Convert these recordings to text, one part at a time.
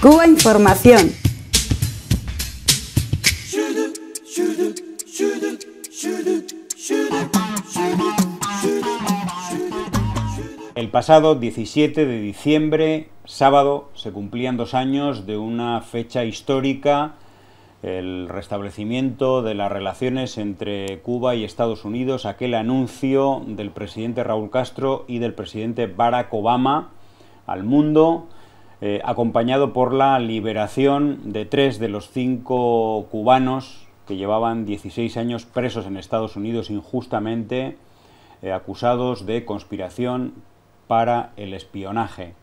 Cuba Información. El pasado 17 de diciembre, sábado, se cumplían dos años de una fecha histórica, el restablecimiento de las relaciones entre Cuba y Estados Unidos, aquel anuncio del presidente Raúl Castro y del presidente Barack Obama al mundo eh, acompañado por la liberación de tres de los cinco cubanos que llevaban 16 años presos en Estados Unidos injustamente, eh, acusados de conspiración para el espionaje.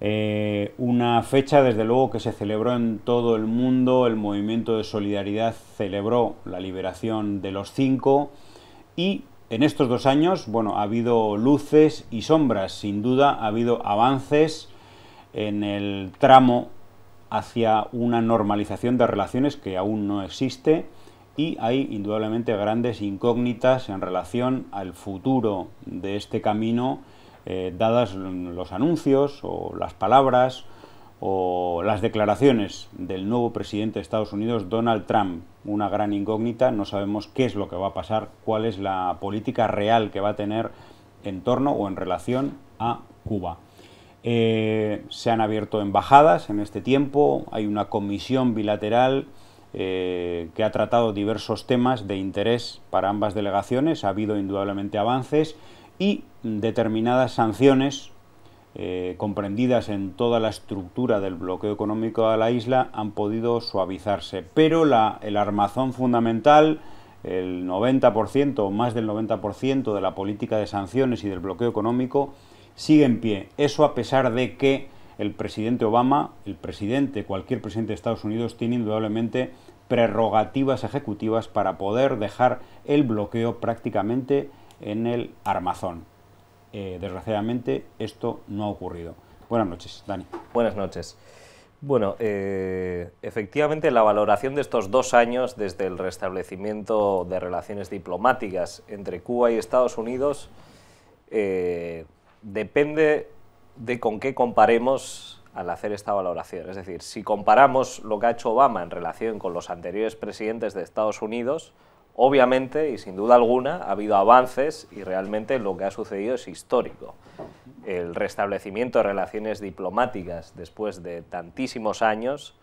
Eh, una fecha, desde luego, que se celebró en todo el mundo. El movimiento de solidaridad celebró la liberación de los cinco. Y en estos dos años, bueno, ha habido luces y sombras, sin duda, ha habido avances en el tramo hacia una normalización de relaciones que aún no existe y hay indudablemente grandes incógnitas en relación al futuro de este camino, eh, dadas los anuncios o las palabras o las declaraciones del nuevo presidente de Estados Unidos, Donald Trump. Una gran incógnita, no sabemos qué es lo que va a pasar, cuál es la política real que va a tener en torno o en relación a Cuba. Eh, se han abierto embajadas en este tiempo, hay una comisión bilateral eh, que ha tratado diversos temas de interés para ambas delegaciones, ha habido indudablemente avances y determinadas sanciones eh, comprendidas en toda la estructura del bloqueo económico a la isla han podido suavizarse. Pero el armazón fundamental, el 90% o más del 90% de la política de sanciones y del bloqueo económico, sigue en pie. Eso a pesar de que el presidente Obama, el presidente, cualquier presidente de Estados Unidos, tiene indudablemente prerrogativas ejecutivas para poder dejar el bloqueo prácticamente en el armazón. Eh, desgraciadamente esto no ha ocurrido. Buenas noches, Dani. Buenas noches. Bueno, eh, efectivamente la valoración de estos dos años desde el restablecimiento de relaciones diplomáticas entre Cuba y Estados Unidos eh, depende de con qué comparemos al hacer esta valoración. Es decir, si comparamos lo que ha hecho Obama en relación con los anteriores presidentes de Estados Unidos, obviamente y sin duda alguna ha habido avances y realmente lo que ha sucedido es histórico. El restablecimiento de relaciones diplomáticas después de tantísimos años,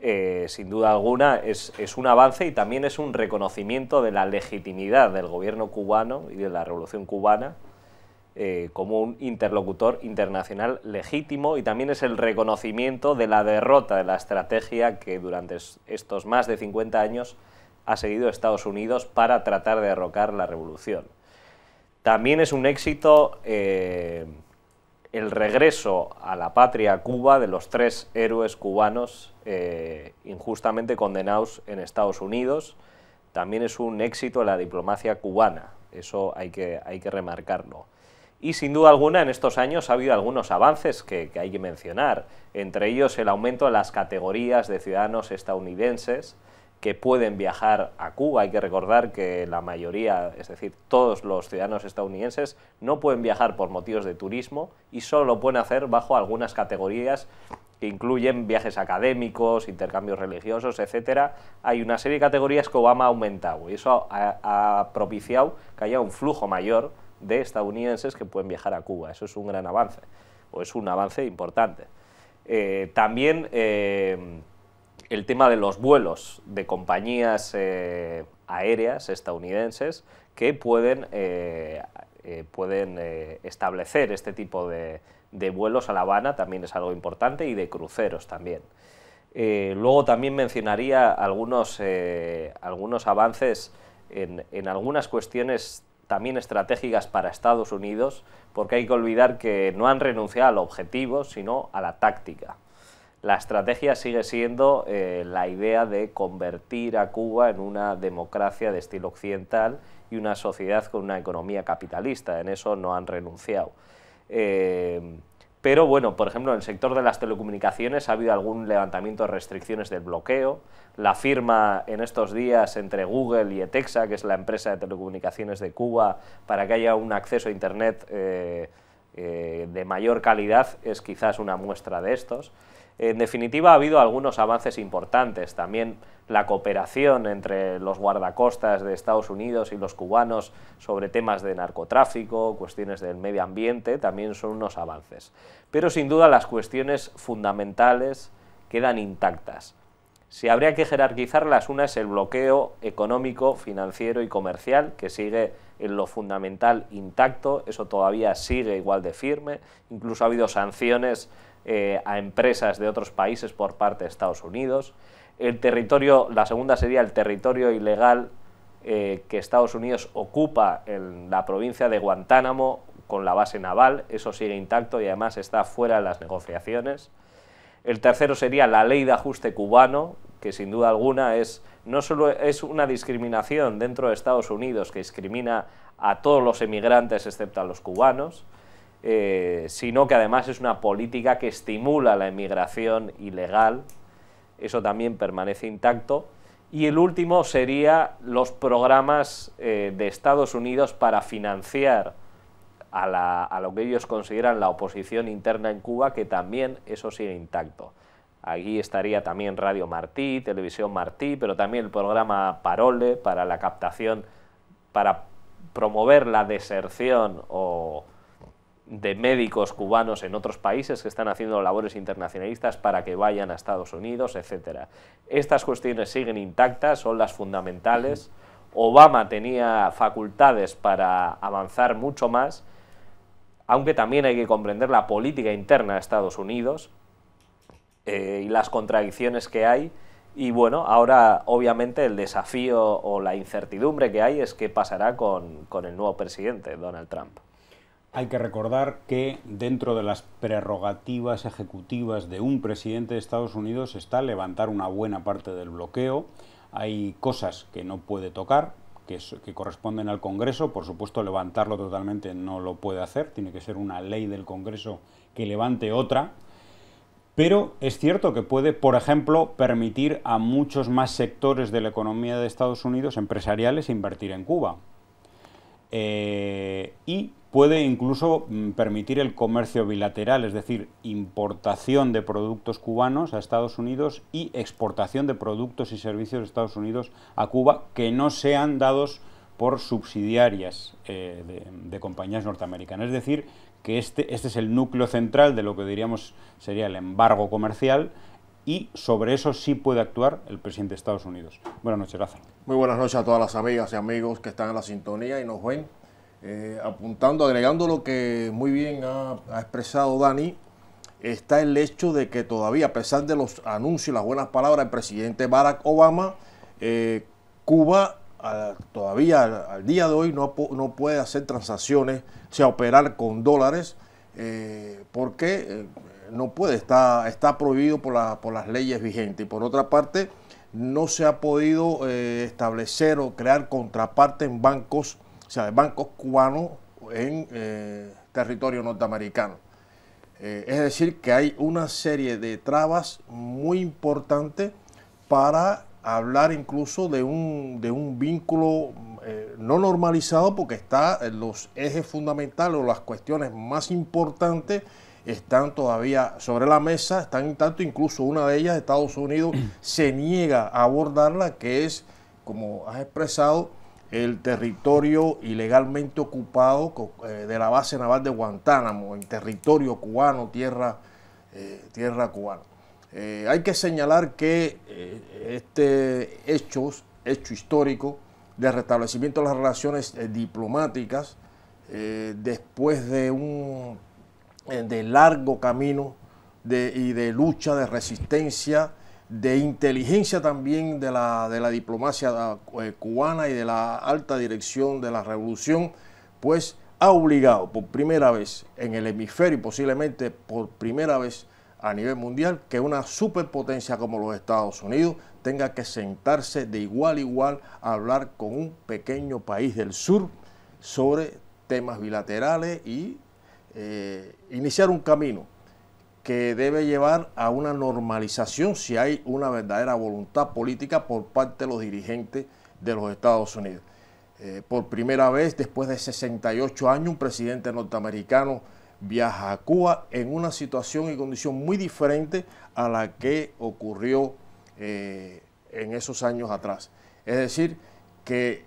eh, sin duda alguna, es un avance y también es un reconocimiento de la legitimidad del gobierno cubano y de la revolución cubana eh, como un interlocutor internacional legítimo y también es el reconocimiento de la derrota de la estrategia que durante estos más de 50 años ha seguido Estados Unidos para tratar de derrocar la revolución. También es un éxito eh, el regreso a la patria Cuba de los tres héroes cubanos eh, injustamente condenados en Estados Unidos. También es un éxito la diplomacia cubana, eso hay que remarcarlo y sin duda alguna en estos años ha habido algunos avances que, hay que mencionar, entre ellos el aumento de las categorías de ciudadanos estadounidenses que pueden viajar a Cuba. Hay que recordar que la mayoría, es decir, todos los ciudadanos estadounidenses no pueden viajar por motivos de turismo y solo lo pueden hacer bajo algunas categorías que incluyen viajes académicos, intercambios religiosos, etc. hay una serie de categorías que Obama ha aumentado y eso ha, ha propiciado que haya un flujo mayor de estadounidenses que pueden viajar a Cuba. Eso es un gran avance, o es un avance importante. Eh, también eh, el tema de los vuelos de compañías eh, aéreas estadounidenses que pueden, pueden establecer este tipo de, vuelos a La Habana también es algo importante y de cruceros también. luego también mencionaría algunos, algunos avances en, en, algunas cuestiones también estratégicas para Estados Unidos, porque hay que olvidar que no han renunciado al objetivo, sino a la táctica. La estrategia sigue siendo eh, la idea de convertir a Cuba en una democracia de estilo occidental y una sociedad con una economía capitalista. En eso no han renunciado. Eh, pero bueno, por ejemplo, en el sector de las telecomunicaciones ha habido algún levantamiento de restricciones del bloqueo. La firma en estos días entre Google y Etexa, que es la empresa de telecomunicaciones de Cuba, para que haya un acceso a Internet eh, eh, de mayor calidad es quizás una muestra de estos. En definitiva, ha habido algunos avances importantes. También la cooperación entre los guardacostas de Estados Unidos y los cubanos sobre temas de narcotráfico, cuestiones del medio ambiente, también son unos avances. Pero sin duda las cuestiones fundamentales quedan intactas. Si habría que jerarquizarlas, una es el bloqueo económico, financiero y comercial, que sigue en lo fundamental intacto, eso todavía sigue igual de firme, incluso ha habido sanciones eh, a empresas de otros países por parte de Estados Unidos. El territorio, la segunda sería el territorio ilegal eh, que Estados Unidos ocupa en la provincia de Guantánamo con la base naval, eso sigue intacto y además está fuera de las negociaciones. El tercero sería la ley de ajuste cubano, que sin duda alguna es no solo es una discriminación dentro de Estados Unidos que discrimina a todos los emigrantes excepto a los cubanos, eh, sino que además es una política que estimula la emigración ilegal, eso también permanece intacto. Y el último sería los programas eh, de Estados Unidos para financiar a, a lo que ellos consideran la oposición interna en Cuba, que también eso sigue intacto. Aquí estaría también Radio Martí, Televisión Martí, pero también el programa Parole para la captación, para promover la deserción de médicos cubanos en otros países que están haciendo labores internacionalistas para que vayan a Estados Unidos, etc. Estas cuestiones siguen intactas, son las fundamentales. Obama tenía facultades para avanzar mucho más, aunque también hay que comprender la política interna de Estados Unidos, eh, y las contradicciones que hay. Y bueno, ahora obviamente el desafío o la incertidumbre que hay es qué pasará con, el nuevo presidente, Donald Trump. Hay que recordar que dentro de las prerrogativas ejecutivas de un presidente de Estados Unidos está levantar una buena parte del bloqueo. Hay cosas que no puede tocar, que, corresponden al Congreso. Por supuesto, levantarlo totalmente no lo puede hacer. Tiene que ser una ley del Congreso que levante otra. Pero es cierto que puede, por ejemplo, permitir a muchos más sectores de la economía de Estados Unidos empresariales invertir en Cuba. Eh, y puede incluso mm, permitir el comercio bilateral, es decir, importación de productos cubanos a Estados Unidos y exportación de productos y servicios de Estados Unidos a Cuba que no sean dados por subsidiarias eh, de, de compañías norteamericanas. Es decir, que este, este es el núcleo central de lo que diríamos sería el embargo comercial y sobre eso sí puede actuar el presidente de Estados Unidos. Buenas noches, Lázaro. Muy buenas noches a todas las amigas y amigos que están en la sintonía y nos ven. Eh, apuntando, agregando lo que muy bien ha, expresado Dani, está el hecho de que todavía, a pesar de los anuncios y las buenas palabras del presidente Barack Obama, eh, Cuba todavía al, día de hoy no, no puede hacer transacciones, o sea, operar con dólares, eh, porque eh, no puede, está, está prohibido por, por las leyes vigentes. Y por otra parte, no se ha podido eh, establecer o crear contraparte en bancos, o sea, de bancos cubanos en territorio norteamericano. es decir, que hay una serie de trabas muy importantes para hablar incluso de un, de un vínculo eh, no normalizado porque está eh, los ejes fundamentales o las cuestiones más importantes están todavía sobre la mesa, están en tanto incluso una de ellas, Estados Unidos, se niega a abordarla, que es, como has expresado, el territorio ilegalmente ocupado eh, de la base naval de Guantánamo, en territorio cubano, tierra, tierra cubana. Eh, hay que señalar que eh, este hecho, hecho histórico de restablecimiento de las relaciones eh, diplomáticas, después de un de largo camino y de lucha, de resistencia, de inteligencia también de la, de la diplomacia cubana y de la alta dirección de la revolución, pues ha obligado por primera vez en el hemisferio y posiblemente por primera vez a nivel mundial que una superpotencia como los Estados Unidos tenga que sentarse de igual a igual a hablar con un pequeño país del sur sobre temas bilaterales y eh, iniciar un camino que debe llevar a una normalización si hay una verdadera voluntad política por parte de los dirigentes de los Estados Unidos. Eh, por primera vez, después de 68 años, un presidente norteamericano viaja a Cuba en una situación y condición muy diferente a la que ocurrió eh, en esos años atrás. Es decir, que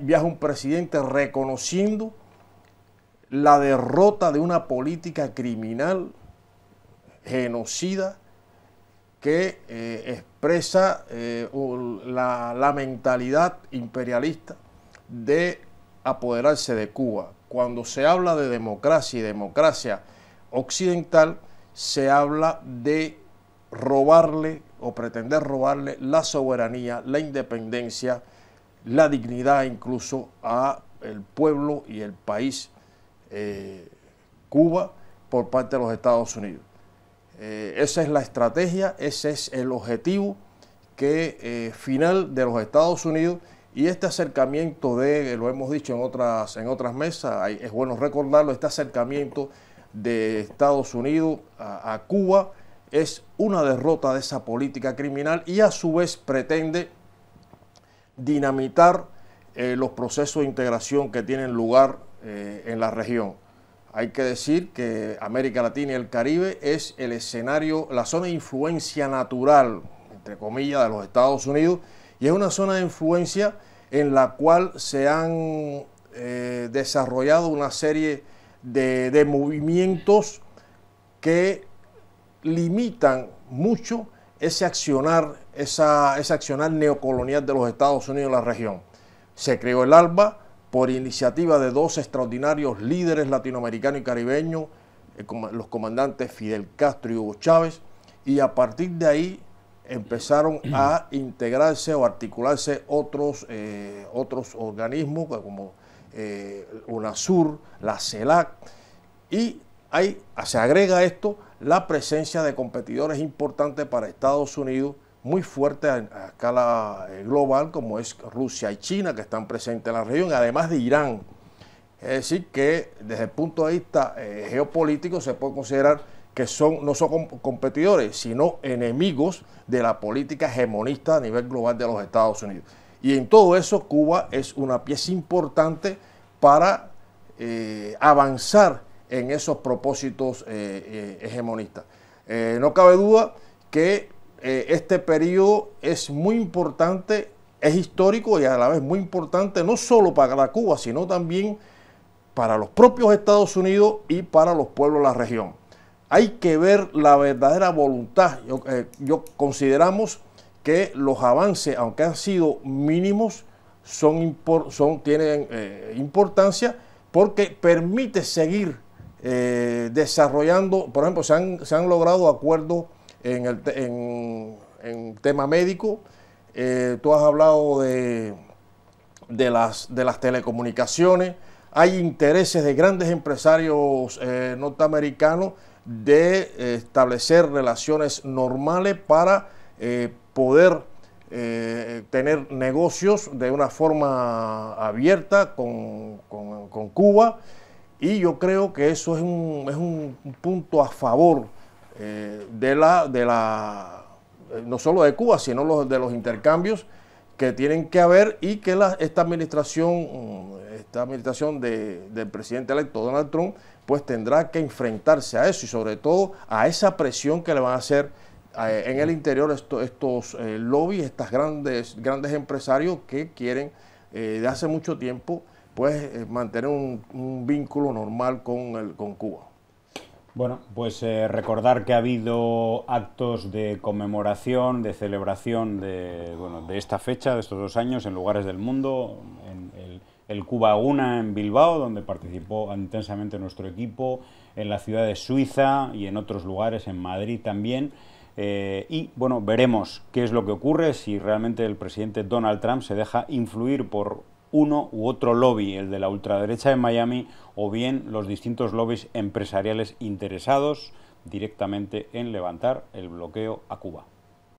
viaja un presidente reconociendo la derrota de una política criminal, genocida, que eh, expresa eh, la mentalidad imperialista de apoderarse de Cuba, cuando se habla de democracia y democracia occidental, se habla de robarle o pretender robarle la soberanía, la independencia, la dignidad incluso a el pueblo y el país eh, Cuba por parte de los Estados Unidos. Eh, esa es la estrategia, ese es el objetivo eh, final de los Estados Unidos y este acercamiento de, eh, lo hemos dicho en otras, en otras mesas, es bueno recordarlo, este acercamiento de Estados Unidos a, Cuba es una derrota de esa política criminal y a su vez pretende dinamitar eh, los procesos de integración que tienen lugar eh, en la región. Hay que decir que América Latina y el Caribe es el escenario, la zona de influencia natural, entre comillas, de los Estados Unidos y es una zona de influencia en la cual se han eh, desarrollado una serie de, movimientos que limitan mucho ese accionar, esa, ese accionar neocolonial de los Estados Unidos en la región. Se creó el ALBA por iniciativa de dos extraordinarios líderes latinoamericanos y caribeños, eh, los comandantes Fidel Castro y Hugo Chávez, y a partir de ahí empezaron a integrarse o articularse otros, eh, otros organismos como eh, UNASUR, la CELAC, y ahí se agrega esto la presencia de competidores importantes para Estados Unidos, muy fuerte a, escala eh, global, como es Rusia y China, que están presentes en la región, además de Irán. Es decir, que desde el punto de vista geopolítico se puede considerar que son, no son competidores, sino enemigos de la política hegemonista a nivel global de los Estados Unidos. Y en todo eso Cuba es una pieza importante para eh, avanzar en esos propósitos eh, eh, hegemonistas. no cabe duda que este periodo es muy importante, es histórico y a la vez muy importante, no solo para Cuba, sino también para los propios Estados Unidos y para los pueblos de la región hay que ver la verdadera voluntad. Eh, yo, consideramos que los avances, aunque han sido mínimos, son, tienen eh, importancia porque permite seguir eh, desarrollando, por ejemplo, se han, logrado acuerdos en el tema médico, tú has hablado de, de las telecomunicaciones, hay intereses de grandes empresarios norteamericanos de eh, establecer relaciones normales para eh, poder eh, tener negocios de una forma abierta con, Cuba y yo creo que eso es un, punto a favor no solo de Cuba, sino de los intercambios que tienen que haber y que la, esta administración, esta administración de, del presidente electo Donald Trump, pues tendrá que enfrentarse a eso y sobre todo a esa presión que le van a hacer eh, en el interior estos, estos eh, lobbies, estas grandes, grandes empresarios que quieren eh, de hace mucho tiempo pues eh, mantener un, un, vínculo normal con, el, con Cuba. Bueno, pues eh, recordar que ha habido actos de conmemoración, de celebración de, bueno, de esta fecha, de estos dos años, en lugares del mundo. En el, Cuba Una en Bilbao, donde participó intensamente nuestro equipo, en la ciudad de Suiza y en otros lugares, en Madrid también. Eh, y bueno, veremos qué es lo que ocurre si realmente el presidente Donald Trump se deja influir por uno u otro lobby, el de la ultraderecha de Miami, o bien los distintos lobbies empresariales interesados directamente en levantar el bloqueo a Cuba.